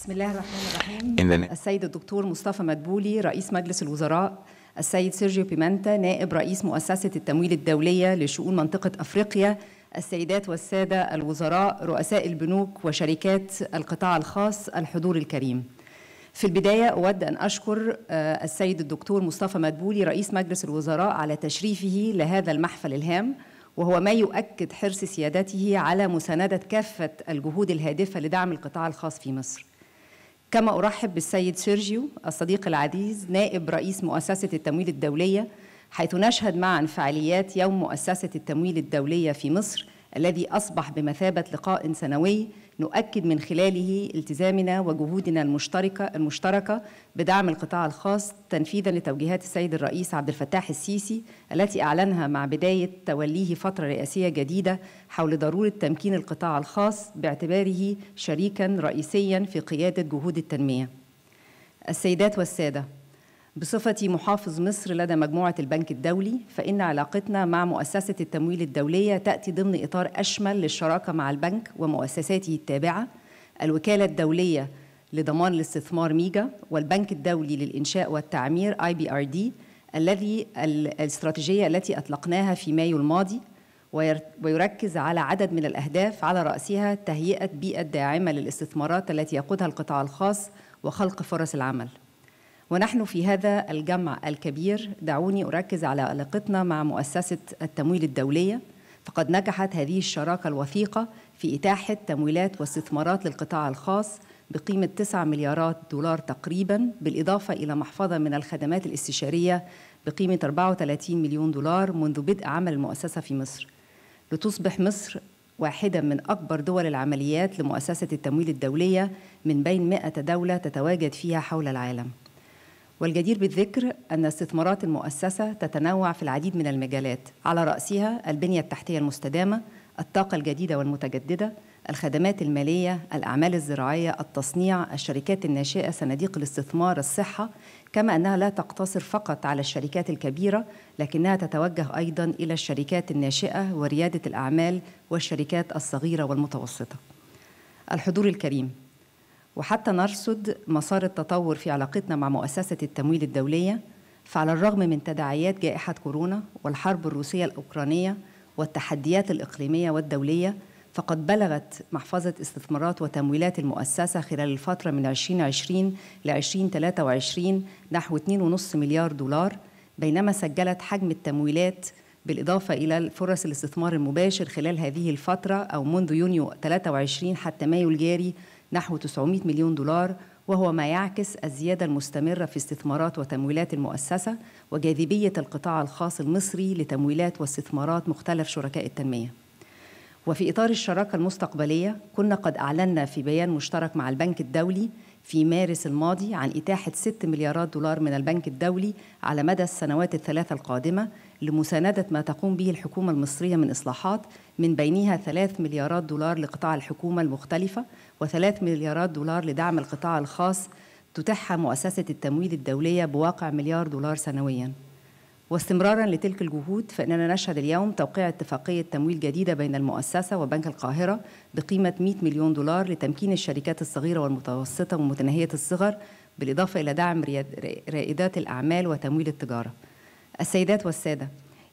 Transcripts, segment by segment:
بسم الله الرحمن الرحيم السيد الدكتور مصطفى مدبولي رئيس مجلس الوزراء السيد سيرجيو بيمانتا نائب رئيس مؤسسة التمويل الدولية لشؤون منطقة أفريقيا السيدات والسادة الوزراء رؤساء البنوك وشركات القطاع الخاص الحضور الكريم في البداية أود أن أشكر آه، السيد الدكتور مصطفى مدبولي رئيس مجلس الوزراء على تشريفه لهذا المحفل الهام وهو ما يؤكد حرص سيادته على مساندة كافة الجهود الهادفة لدعم القطاع الخاص في مصر كما أرحب بالسيد سيرجيو الصديق العزيز نائب رئيس مؤسسة التمويل الدولية حيث نشهد معا فعاليات يوم مؤسسة التمويل الدولية في مصر الذي أصبح بمثابة لقاء سنوي نؤكد من خلاله التزامنا وجهودنا المشتركة المشتركة بدعم القطاع الخاص تنفيذا لتوجيهات السيد الرئيس عبد الفتاح السيسي التي أعلنها مع بداية توليه فترة رئاسية جديدة حول ضرورة تمكين القطاع الخاص باعتباره شريكا رئيسيا في قيادة جهود التنمية. السيدات والسادة بصفتي محافظ مصر لدى مجموعة البنك الدولي فإن علاقتنا مع مؤسسة التمويل الدولية تأتي ضمن إطار أشمل للشراكة مع البنك ومؤسساته التابعة الوكالة الدولية لضمان الاستثمار ميجا والبنك الدولي للإنشاء والتعمير اي بي ار دي الذي الاستراتيجية التي أطلقناها في مايو الماضي ويركز على عدد من الأهداف على رأسها تهيئة بيئة داعمة للاستثمارات التي يقودها القطاع الخاص وخلق فرص العمل ونحن في هذا الجمع الكبير دعوني أركز على علاقتنا مع مؤسسة التمويل الدولية فقد نجحت هذه الشراكة الوثيقة في إتاحة تمويلات واستثمارات للقطاع الخاص بقيمة 9 مليارات دولار تقريبا بالإضافة إلى محفظة من الخدمات الاستشارية بقيمة 34 مليون دولار منذ بدء عمل المؤسسة في مصر لتصبح مصر واحدة من أكبر دول العمليات لمؤسسة التمويل الدولية من بين 100 دولة تتواجد فيها حول العالم والجدير بالذكر أن استثمارات المؤسسة تتنوع في العديد من المجالات على رأسها البنية التحتية المستدامة الطاقة الجديدة والمتجددة الخدمات المالية الأعمال الزراعية التصنيع الشركات الناشئة صناديق الاستثمار الصحة كما أنها لا تقتصر فقط على الشركات الكبيرة لكنها تتوجه أيضا إلى الشركات الناشئة وريادة الأعمال والشركات الصغيرة والمتوسطة الحضور الكريم وحتى نرصد مسار التطور في علاقتنا مع مؤسسة التمويل الدولية فعلى الرغم من تداعيات جائحة كورونا والحرب الروسية الأوكرانية والتحديات الإقليمية والدولية فقد بلغت محفظة استثمارات وتمويلات المؤسسة خلال الفترة من 2020 ل 2023 نحو 2.5 مليار دولار بينما سجلت حجم التمويلات بالإضافة إلى فرص الاستثمار المباشر خلال هذه الفترة أو منذ يونيو 23 حتى مايو الجاري نحو 900 مليون دولار وهو ما يعكس الزيادة المستمرة في استثمارات وتمويلات المؤسسة وجاذبية القطاع الخاص المصري لتمويلات واستثمارات مختلف شركاء التنمية. وفي إطار الشراكة المستقبلية كنا قد أعلنا في بيان مشترك مع البنك الدولي في مارس الماضي عن إتاحة 6 مليارات دولار من البنك الدولي على مدى السنوات الثلاثة القادمة لمساندة ما تقوم به الحكومة المصرية من إصلاحات من بينها 3 مليارات دولار لقطاع الحكومة المختلفة و3 مليارات دولار لدعم القطاع الخاص تتاحها مؤسسة التمويل الدولية بواقع مليار دولار سنوياً واستمرارا لتلك الجهود فإننا نشهد اليوم توقيع اتفاقية تمويل جديدة بين المؤسسة وبنك القاهرة بقيمة 100 مليون دولار لتمكين الشركات الصغيرة والمتوسطة ومتناهية الصغر بالإضافة إلى دعم رائدات الأعمال وتمويل التجارة السيدات والسادة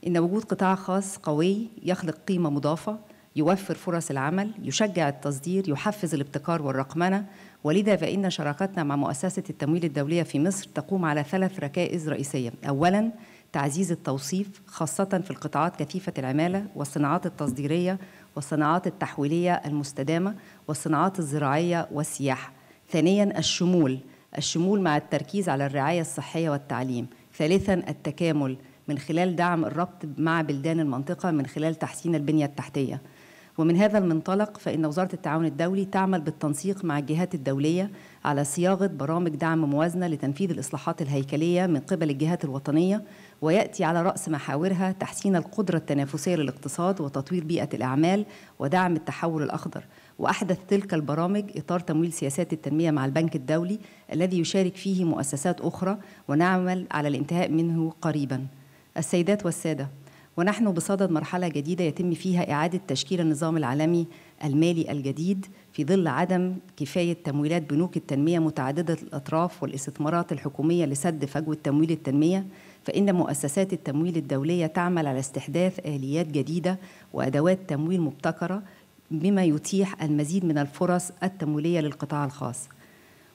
إن وجود قطاع خاص قوي يخلق قيمة مضافة يوفر فرص العمل يشجع التصدير يحفز الابتكار والرقمنة ولذا فإن شراكتنا مع مؤسسة التمويل الدولية في مصر تقوم على ثلاث ركائز رئيسية أولاً تعزيز التوصيف خاصة في القطاعات كثيفة العمالة والصناعات التصديرية والصناعات التحويلية المستدامة والصناعات الزراعية والسياحة ثانياً الشمول الشمول مع التركيز على الرعاية الصحية والتعليم ثالثا التكامل من خلال دعم الربط مع بلدان المنطقة من خلال تحسين البنية التحتية ومن هذا المنطلق فإن وزارة التعاون الدولي تعمل بالتنسيق مع الجهات الدولية على صياغة برامج دعم موازنة لتنفيذ الإصلاحات الهيكلية من قبل الجهات الوطنية ويأتي على رأس محاورها تحسين القدرة التنافسية للاقتصاد وتطوير بيئة الأعمال ودعم التحول الأخضر وأحدث تلك البرامج إطار تمويل سياسات التنمية مع البنك الدولي الذي يشارك فيه مؤسسات أخرى ونعمل على الانتهاء منه قريبا السيدات والسادة ونحن بصدد مرحلة جديدة يتم فيها إعادة تشكيل النظام العالمي المالي الجديد في ظل عدم كفاية تمويلات بنوك التنمية متعددة الأطراف والاستثمارات الحكومية لسد فجوة تمويل التنمية فإن مؤسسات التمويل الدولية تعمل على استحداث آليات جديدة وأدوات تمويل مبتكرة بما يتيح المزيد من الفرص التمويلية للقطاع الخاص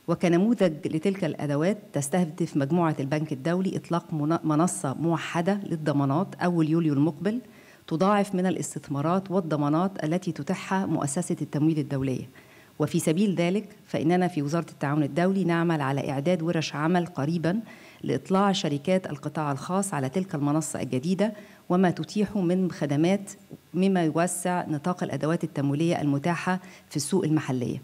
وكنموذج لتلك الأدوات تستهدف مجموعة البنك الدولي إطلاق منصة موحدة للضمانات أول يوليو المقبل تضاعف من الاستثمارات والضمانات التي تتاحها مؤسسة التمويل الدولية وفي سبيل ذلك فإننا في وزارة التعاون الدولي نعمل على إعداد ورش عمل قريبا لإطلاع شركات القطاع الخاص على تلك المنصة الجديدة وما تتيحه من خدمات مما يوسع نطاق الأدوات التمويلية المتاحة في السوق المحلية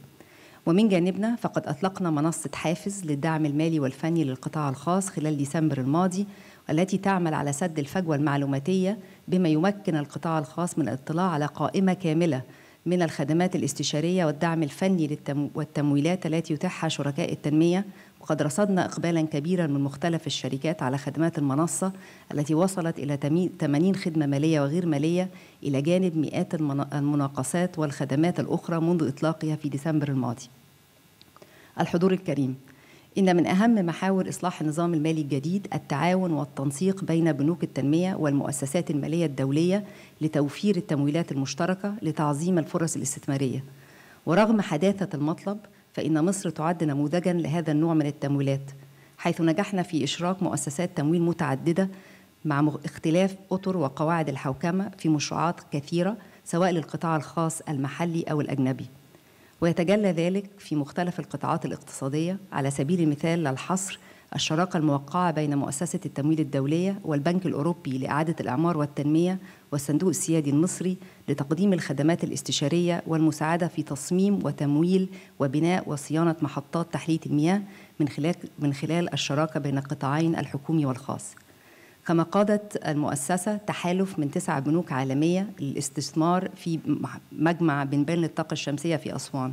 ومن جانبنا فقد أطلقنا منصة حافز للدعم المالي والفني للقطاع الخاص خلال ديسمبر الماضي والتي تعمل على سد الفجوة المعلوماتية بما يمكن القطاع الخاص من الاطلاع على قائمة كاملة من الخدمات الاستشارية والدعم الفني والتمويلات التي يتاحها شركاء التنمية وقد رصدنا إقبالا كبيرا من مختلف الشركات على خدمات المنصة التي وصلت إلى 80 خدمة مالية وغير مالية إلى جانب مئات المناقصات والخدمات الأخرى منذ إطلاقها في ديسمبر الماضي الحضور الكريم إن من أهم محاور إصلاح النظام المالي الجديد التعاون والتنسيق بين بنوك التنمية والمؤسسات المالية الدولية لتوفير التمويلات المشتركة لتعظيم الفرص الاستثمارية ورغم حداثة المطلب فإن مصر تعد نموذجا لهذا النوع من التمويلات حيث نجحنا في إشراك مؤسسات تمويل متعددة مع اختلاف أطر وقواعد الحوكمة في مشروعات كثيرة سواء للقطاع الخاص المحلي أو الأجنبي ويتجلى ذلك في مختلف القطاعات الاقتصادية على سبيل المثال للحصر الشراكة الموقعة بين مؤسسة التمويل الدولية والبنك الأوروبي لإعادة الإعمار والتنمية والصندوق السيادي المصري لتقديم الخدمات الاستشارية والمساعدة في تصميم وتمويل وبناء وصيانة محطات تحلية المياه من خلال من خلال الشراكة بين القطاعين الحكومي والخاص. كما قادت المؤسسة تحالف من تسع بنوك عالمية للاستثمار في مجمع بنبان للطاقة الشمسية في أسوان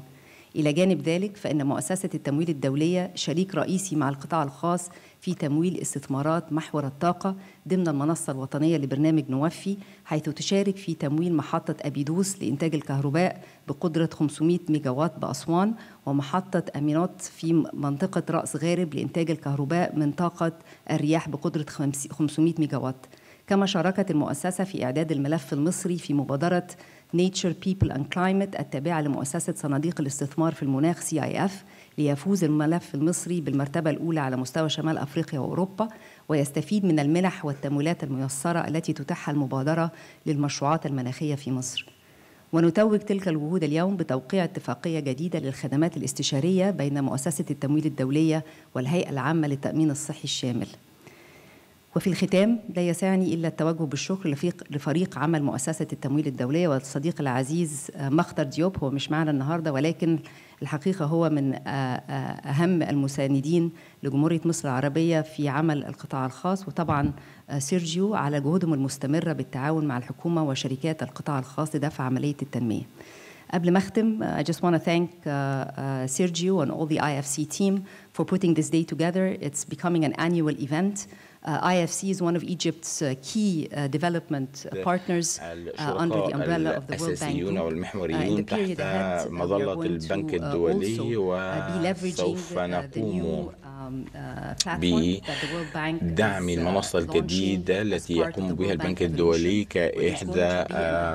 إلى جانب ذلك فإن مؤسسة التمويل الدولية شريك رئيسي مع القطاع الخاص في تمويل استثمارات محور الطاقة ضمن المنصة الوطنية لبرنامج نوفي حيث تشارك في تمويل محطة أبيدوس لإنتاج الكهرباء بقدرة 500 ميجاوات بأسوان ومحطة أمينات في منطقة رأس غارب لإنتاج الكهرباء من طاقة الرياح بقدرة 500 ميجاوات كما شاركت المؤسسة في إعداد الملف المصري في مبادرة Nature People and Climate التابعة لمؤسسة صناديق الاستثمار في المناخ CIF ليفوز الملف المصري بالمرتبة الأولى على مستوى شمال أفريقيا وأوروبا ويستفيد من المنح والتمويلات الميسرة التي تتاحها المبادرة للمشروعات المناخية في مصر ونتوج تلك الوجود اليوم بتوقيع اتفاقية جديدة للخدمات الاستشارية بين مؤسسة التمويل الدولية والهيئة العامة للتأمين الصحي الشامل وفي الختام لا يسعني إلا التوجه بالشكر لفريق عمل مؤسسة التمويل الدولية والصديق العزيز آه، مختر ديوب هو مش معنا النهاردة ولكن الحقيقة هو من آه، آه، أهم المساندين لجمهورية مصر العربية في عمل القطاع الخاص وطبعا سيرجيو على جهودهم المستمرة بالتعاون مع الحكومة وشركات القطاع الخاص لدفع عملية التنمية قبل ما اختم I just want to thank uh, uh, Sergio and all the IFC team for putting this day together. It's becoming an annual event. Uh, IFC is one of Egypt's uh, key uh, development partners under the umbrella of the World Bank Group. in the period ahead, we are going to also be leveraging the new Um, uh, بدعم uh, المنصة الجديدة التي يقوم بها البنك الدولي كإحدى uh,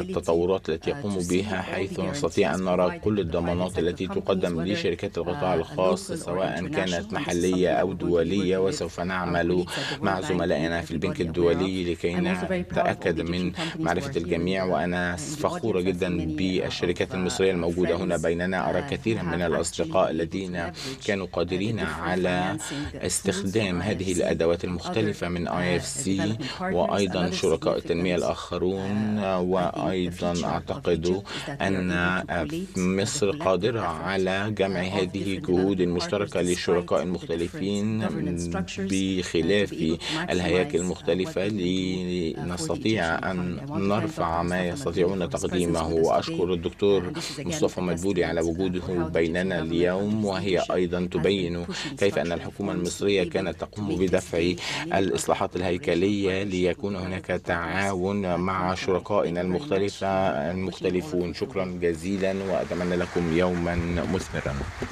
التطورات التي يقوم بها حيث نستطيع أن نرى كل الضمانات التي تقدم لشركات القطاع الخاص سواء كانت محلية أو دولية وسوف نعمل مع زملائنا في البنك الدولي لكي نتأكد من معرفة الجميع وأنا فخورة جدا بالشركات المصرية الموجودة هنا بيننا أرى كثيرا من الأصدقاء الذين كانوا قادرين على استخدام هذه الأدوات المختلفة من IFC وأيضا شركاء التنمية الآخرون وأيضا أعتقد أن مصر قادرة على جمع هذه الجهود المشتركة للشركاء المختلفين بخلاف الهياكل المختلفة لنستطيع أن نرفع ما يستطيعون تقديمه وأشكر الدكتور مصطفى مدبولي على وجوده بيننا اليوم وهي أيضا تبين كيف أن الحكومة الحكومة المصرية كانت تقوم بدفع الإصلاحات الهيكلية ليكون هناك تعاون مع شركائنا المختلفة المختلفون شكرا جزيلا وأتمنى لكم يوما مثمرا